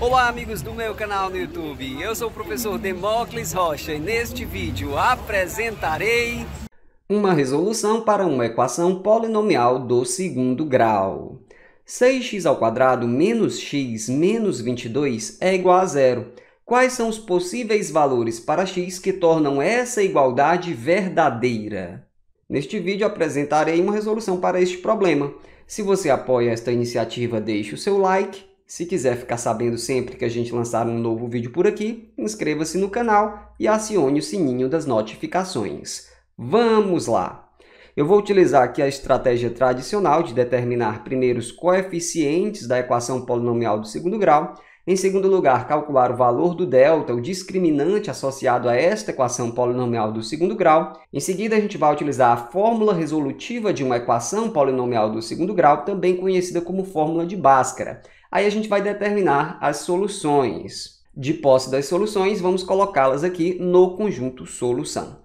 Olá amigos do meu canal no YouTube, eu sou o professor Demócles Rocha e neste vídeo apresentarei uma resolução para uma equação polinomial do segundo grau. 6x² menos x menos 22 é igual a zero. Quais são os possíveis valores para x que tornam essa igualdade verdadeira? Neste vídeo apresentarei uma resolução para este problema. Se você apoia esta iniciativa, deixe o seu like se quiser ficar sabendo sempre que a gente lançar um novo vídeo por aqui, inscreva-se no canal e acione o sininho das notificações. Vamos lá! Eu vou utilizar aqui a estratégia tradicional de determinar primeiro os coeficientes da equação polinomial do segundo grau, em segundo lugar, calcular o valor do delta, o discriminante associado a esta equação polinomial do segundo grau. Em seguida, a gente vai utilizar a fórmula resolutiva de uma equação polinomial do segundo grau, também conhecida como fórmula de Bhaskara. Aí a gente vai determinar as soluções. De posse das soluções, vamos colocá-las aqui no conjunto solução.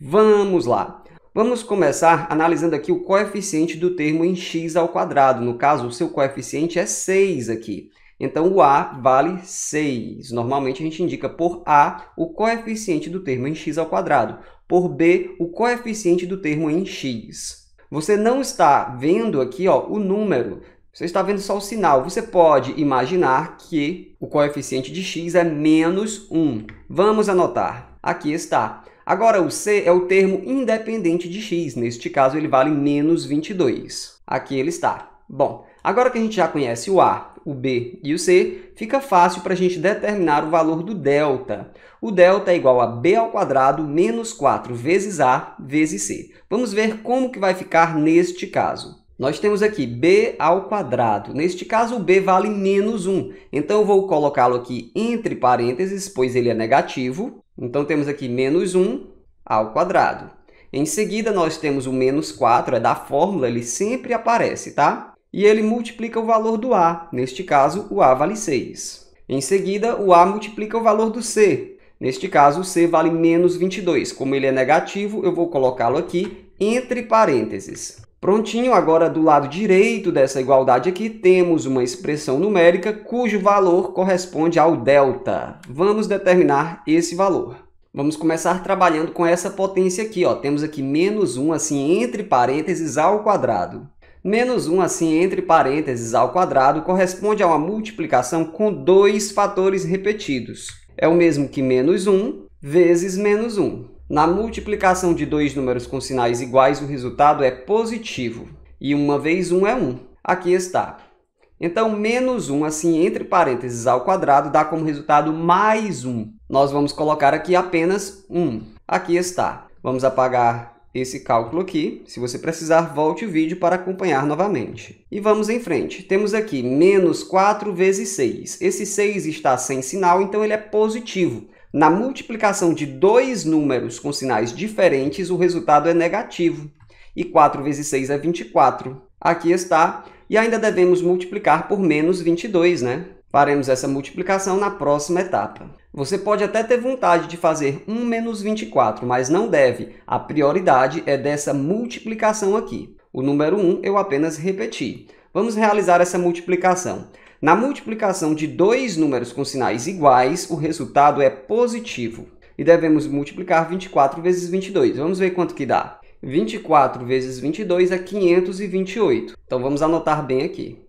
Vamos lá. Vamos começar analisando aqui o coeficiente do termo em x ao quadrado. No caso, o seu coeficiente é 6 aqui. Então, o a vale 6. Normalmente, a gente indica por a o coeficiente do termo em x ao quadrado, por b o coeficiente do termo em x. Você não está vendo aqui ó, o número, você está vendo só o sinal. Você pode imaginar que o coeficiente de x é menos 1. Vamos anotar. Aqui está. Agora, o c é o termo independente de x. Neste caso, ele vale menos 22. Aqui ele está. Bom, agora que a gente já conhece o a, o b e o c, fica fácil para a gente determinar o valor do delta. O delta é igual a b ao quadrado menos 4 vezes a vezes c. Vamos ver como que vai ficar neste caso. Nós temos aqui b ao quadrado. Neste caso, o b vale menos 1. Então, eu vou colocá-lo aqui entre parênteses, pois ele é negativo. Então, temos aqui menos 1 ao quadrado. Em seguida, nós temos o menos 4, é da fórmula, ele sempre aparece, tá? E ele multiplica o valor do a. Neste caso, o a vale 6. Em seguida, o a multiplica o valor do c. Neste caso, o c vale menos 22. Como ele é negativo, eu vou colocá-lo aqui entre parênteses. Prontinho, agora do lado direito dessa igualdade aqui, temos uma expressão numérica cujo valor corresponde ao delta. Vamos determinar esse valor. Vamos começar trabalhando com essa potência aqui. Ó. Temos aqui menos 1, assim, entre parênteses, ao quadrado. Menos 1, assim, entre parênteses, ao quadrado, corresponde a uma multiplicação com dois fatores repetidos. É o mesmo que menos 1 vezes menos 1. Na multiplicação de dois números com sinais iguais, o resultado é positivo. E 1 vezes 1 é 1. Aqui está. Então, menos 1, assim, entre parênteses ao quadrado, dá como resultado mais 1. Nós vamos colocar aqui apenas 1. Aqui está. Vamos apagar esse cálculo aqui. Se você precisar, volte o vídeo para acompanhar novamente. E vamos em frente. Temos aqui menos 4 vezes 6. Esse 6 está sem sinal, então ele é positivo. Na multiplicação de dois números com sinais diferentes, o resultado é negativo. E 4 vezes 6 é 24. Aqui está. E ainda devemos multiplicar por menos 22, né? Faremos essa multiplicação na próxima etapa. Você pode até ter vontade de fazer 1 menos 24, mas não deve. A prioridade é dessa multiplicação aqui. O número 1 eu apenas repeti. Vamos realizar essa multiplicação. Na multiplicação de dois números com sinais iguais, o resultado é positivo. E devemos multiplicar 24 vezes 22. Vamos ver quanto que dá. 24 vezes 22 é 528. Então, vamos anotar bem aqui.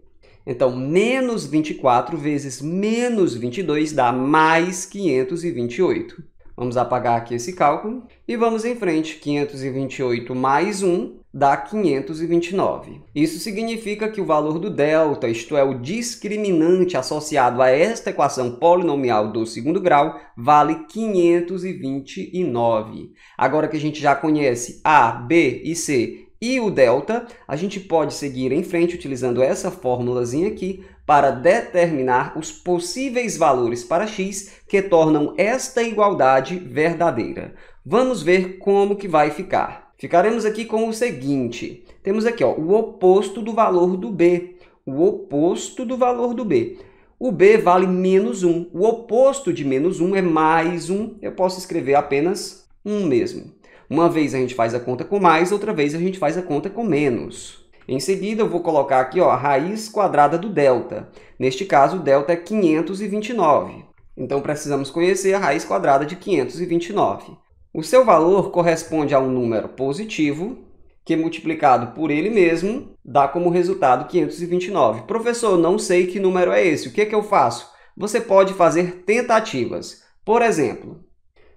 Então, menos 24 vezes menos 22 dá mais 528. Vamos apagar aqui esse cálculo e vamos em frente. 528 mais 1 dá 529. Isso significa que o valor do delta, isto é, o discriminante associado a esta equação polinomial do segundo grau, vale 529. Agora que a gente já conhece A, B e C e o delta, a gente pode seguir em frente utilizando essa formulazinha aqui para determinar os possíveis valores para x que tornam esta igualdade verdadeira. Vamos ver como que vai ficar. Ficaremos aqui com o seguinte. Temos aqui ó, o oposto do valor do b. O oposto do valor do b. O b vale menos 1. O oposto de menos 1 é mais 1. Eu posso escrever apenas 1 mesmo. Uma vez a gente faz a conta com mais, outra vez a gente faz a conta com menos. Em seguida, eu vou colocar aqui ó, a raiz quadrada do delta. Neste caso, o delta é 529. Então, precisamos conhecer a raiz quadrada de 529. O seu valor corresponde a um número positivo, que multiplicado por ele mesmo, dá como resultado 529. Professor, não sei que número é esse, o que, é que eu faço? Você pode fazer tentativas. Por exemplo,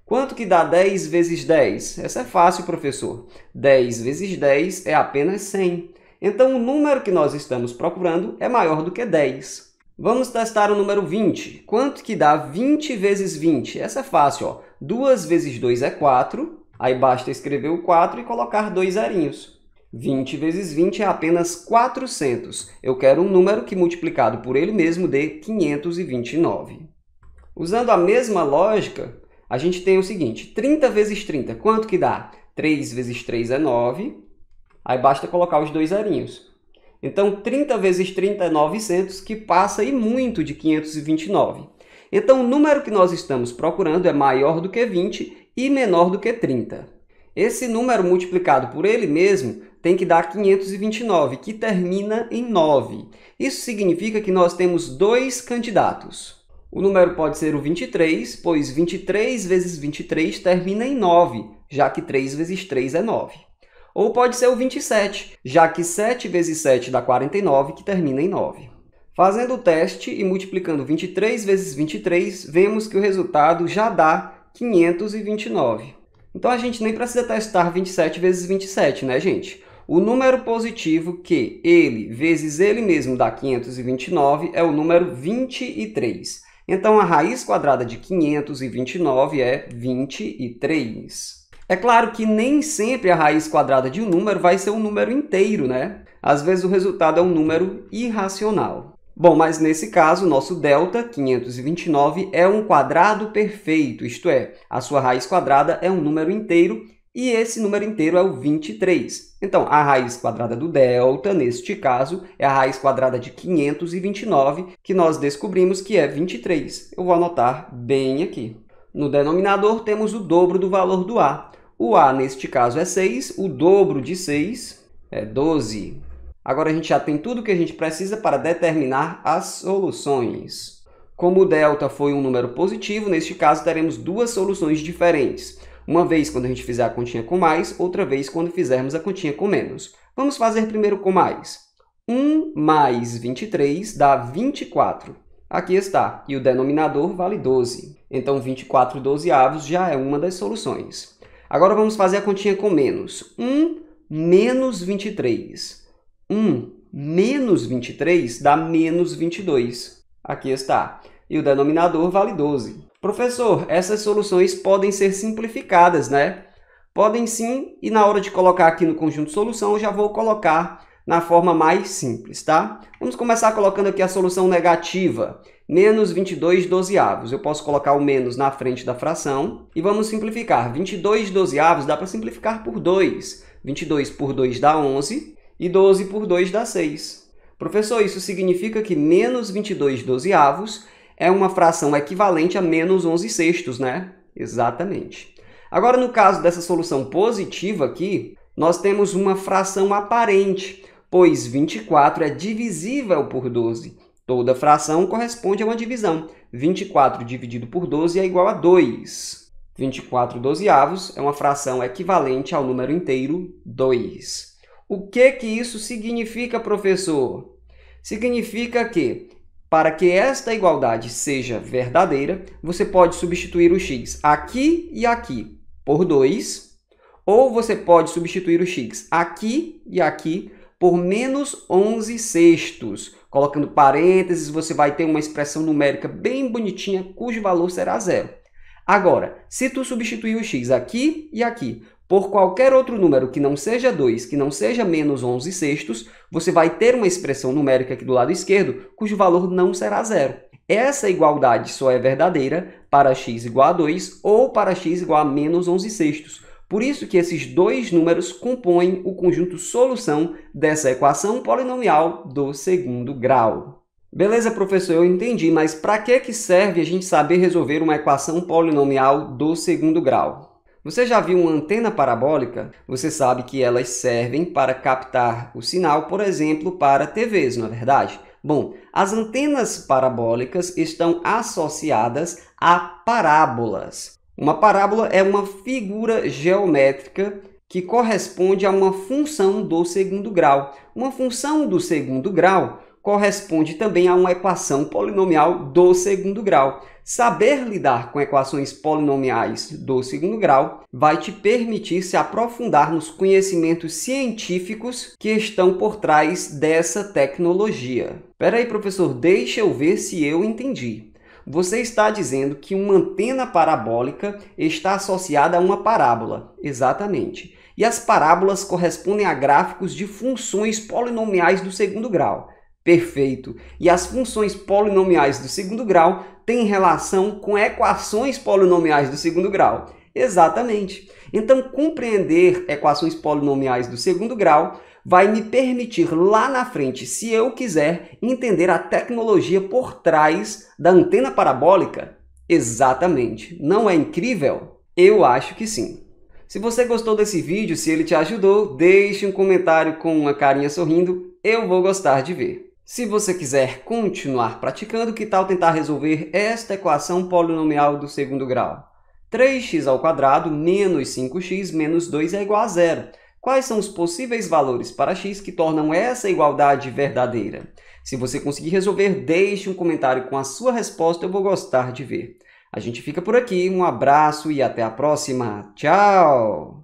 Quanto que dá 10 vezes 10? Essa é fácil, professor. 10 vezes 10 é apenas 100. Então o número que nós estamos procurando é maior do que 10. Vamos testar o número 20. Quanto que dá 20 vezes 20? Essa é fácil. Ó. 2 vezes 2 é 4. Aí basta escrever o 4 e colocar dois zerinhos. 20 vezes 20 é apenas 400. Eu quero um número que, multiplicado por ele mesmo, dê 529. Usando a mesma lógica, a gente tem o seguinte. 30 vezes 30, quanto que dá? 3 vezes 3 é 9. Aí basta colocar os dois zerinhos. Então, 30 vezes 30 é 900, que passa e muito de 529. Então, o número que nós estamos procurando é maior do que 20 e menor do que 30. Esse número multiplicado por ele mesmo tem que dar 529, que termina em 9. Isso significa que nós temos dois candidatos. O número pode ser o 23, pois 23 vezes 23 termina em 9, já que 3 vezes 3 é 9. Ou pode ser o 27, já que 7 vezes 7 dá 49, que termina em 9. Fazendo o teste e multiplicando 23 vezes 23, vemos que o resultado já dá 529. Então a gente nem precisa testar 27 vezes 27, né, gente? O número positivo que ele vezes ele mesmo dá 529 é o número 23. Então a raiz quadrada de 529 é 23. É claro que nem sempre a raiz quadrada de um número vai ser um número inteiro, né? Às vezes o resultado é um número irracional. Bom, mas nesse caso, nosso delta, 529, é um quadrado perfeito, isto é, a sua raiz quadrada é um número inteiro e esse número inteiro é o 23. Então, a raiz quadrada do delta, neste caso, é a raiz quadrada de 529, que nós descobrimos que é 23. Eu vou anotar bem aqui. No denominador, temos o dobro do valor do a. O A, neste caso, é 6, o dobro de 6 é 12. Agora a gente já tem tudo o que a gente precisa para determinar as soluções. Como o delta foi um número positivo, neste caso teremos duas soluções diferentes. Uma vez quando a gente fizer a continha com mais, outra vez quando fizermos a continha com menos. Vamos fazer primeiro com mais. 1 mais 23 dá 24. Aqui está, e o denominador vale 12. Então, 24 dozeavos já é uma das soluções. Agora vamos fazer a continha com menos. 1 menos 23. 1 menos 23 dá menos 22. Aqui está. E o denominador vale 12. Professor, essas soluções podem ser simplificadas, né? Podem sim, e na hora de colocar aqui no conjunto solução, eu já vou colocar na forma mais simples, tá? Vamos começar colocando aqui a solução negativa, menos 22 dozeavos. Eu posso colocar o menos na frente da fração e vamos simplificar. 22 dozeavos dá para simplificar por 2. 22 por 2 dá 11 e 12 por 2 dá 6. Professor, isso significa que menos 22 dozeavos é uma fração equivalente a menos 11 sextos, né? Exatamente. Agora, no caso dessa solução positiva aqui, nós temos uma fração aparente pois 24 é divisível por 12. Toda fração corresponde a uma divisão. 24 dividido por 12 é igual a 2. 24 dozeavos é uma fração equivalente ao número inteiro 2. O que, que isso significa, professor? Significa que, para que esta igualdade seja verdadeira, você pode substituir o x aqui e aqui por 2, ou você pode substituir o x aqui e aqui por menos 11 sextos. Colocando parênteses, você vai ter uma expressão numérica bem bonitinha, cujo valor será zero. Agora, se tu substituir o x aqui e aqui por qualquer outro número que não seja 2, que não seja menos 11 sextos, você vai ter uma expressão numérica aqui do lado esquerdo, cujo valor não será zero. Essa igualdade só é verdadeira para x igual a 2 ou para x igual a menos 11 sextos. Por isso que esses dois números compõem o conjunto solução dessa equação polinomial do segundo grau. Beleza, professor, eu entendi, mas para que, que serve a gente saber resolver uma equação polinomial do segundo grau? Você já viu uma antena parabólica? Você sabe que elas servem para captar o sinal, por exemplo, para TVs, não é verdade? Bom, as antenas parabólicas estão associadas a parábolas. Uma parábola é uma figura geométrica que corresponde a uma função do segundo grau. Uma função do segundo grau corresponde também a uma equação polinomial do segundo grau. Saber lidar com equações polinomiais do segundo grau vai te permitir se aprofundar nos conhecimentos científicos que estão por trás dessa tecnologia. Espera aí, professor, deixa eu ver se eu entendi. Você está dizendo que uma antena parabólica está associada a uma parábola. Exatamente. E as parábolas correspondem a gráficos de funções polinomiais do segundo grau. Perfeito. E as funções polinomiais do segundo grau têm relação com equações polinomiais do segundo grau. Exatamente. Então, compreender equações polinomiais do segundo grau vai me permitir lá na frente, se eu quiser, entender a tecnologia por trás da antena parabólica? Exatamente. Não é incrível? Eu acho que sim. Se você gostou desse vídeo, se ele te ajudou, deixe um comentário com uma carinha sorrindo, eu vou gostar de ver. Se você quiser continuar praticando, que tal tentar resolver esta equação polinomial do segundo grau? 3x ao quadrado menos 5x menos 2 é igual a zero. Quais são os possíveis valores para x que tornam essa igualdade verdadeira? Se você conseguir resolver, deixe um comentário com a sua resposta, eu vou gostar de ver. A gente fica por aqui, um abraço e até a próxima. Tchau!